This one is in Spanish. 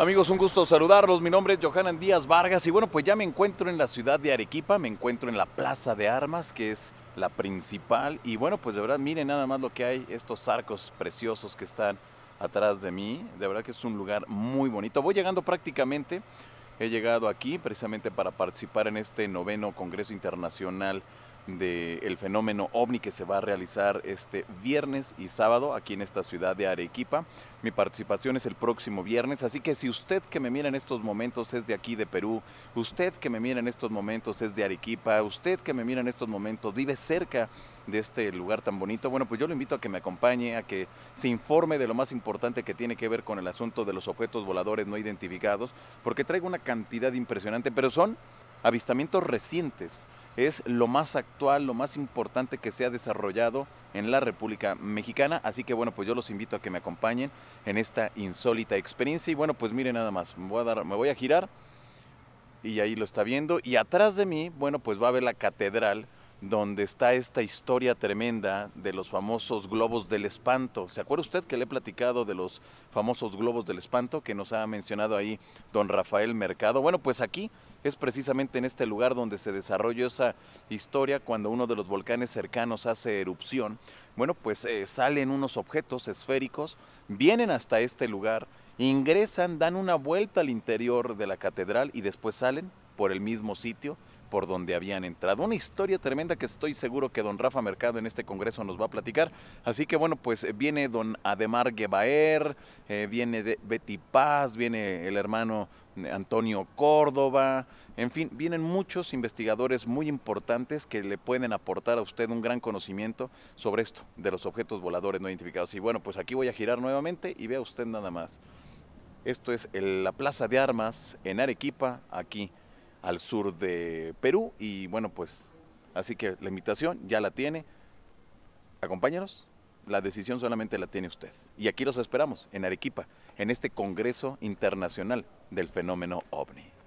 Amigos, un gusto saludarlos. Mi nombre es Johanan Díaz Vargas y bueno, pues ya me encuentro en la ciudad de Arequipa, me encuentro en la Plaza de Armas, que es la principal. Y bueno, pues de verdad, miren nada más lo que hay, estos arcos preciosos que están atrás de mí. De verdad que es un lugar muy bonito. Voy llegando prácticamente, he llegado aquí precisamente para participar en este noveno Congreso Internacional del fenómeno ovni que se va a realizar este viernes y sábado aquí en esta ciudad de Arequipa. Mi participación es el próximo viernes, así que si usted que me mira en estos momentos es de aquí de Perú, usted que me mira en estos momentos es de Arequipa, usted que me mira en estos momentos vive cerca de este lugar tan bonito, bueno, pues yo lo invito a que me acompañe, a que se informe de lo más importante que tiene que ver con el asunto de los objetos voladores no identificados, porque traigo una cantidad impresionante, pero son avistamientos recientes es lo más actual, lo más importante que se ha desarrollado en la República Mexicana. Así que bueno, pues yo los invito a que me acompañen en esta insólita experiencia. Y bueno, pues miren nada más, me voy a, me voy a girar y ahí lo está viendo. Y atrás de mí, bueno, pues va a ver la catedral donde está esta historia tremenda de los famosos globos del espanto. ¿Se acuerda usted que le he platicado de los famosos globos del espanto que nos ha mencionado ahí don Rafael Mercado? Bueno, pues aquí es precisamente en este lugar donde se desarrolló esa historia cuando uno de los volcanes cercanos hace erupción. Bueno, pues eh, salen unos objetos esféricos, vienen hasta este lugar, ingresan, dan una vuelta al interior de la catedral y después salen por el mismo sitio por donde habían entrado. Una historia tremenda que estoy seguro que don Rafa Mercado en este congreso nos va a platicar. Así que bueno, pues eh, viene don Ademar Guebaer, eh, viene Betty Paz, viene el hermano eh, Antonio Córdoba, en fin, vienen muchos investigadores muy importantes que le pueden aportar a usted un gran conocimiento sobre esto, de los objetos voladores no identificados. Y bueno, pues aquí voy a girar nuevamente y vea usted nada más. Esto es la Plaza de Armas en Arequipa, aquí al sur de Perú. Y bueno, pues así que la invitación ya la tiene. acompáñanos La decisión solamente la tiene usted. Y aquí los esperamos, en Arequipa, en este Congreso Internacional del Fenómeno OVNI.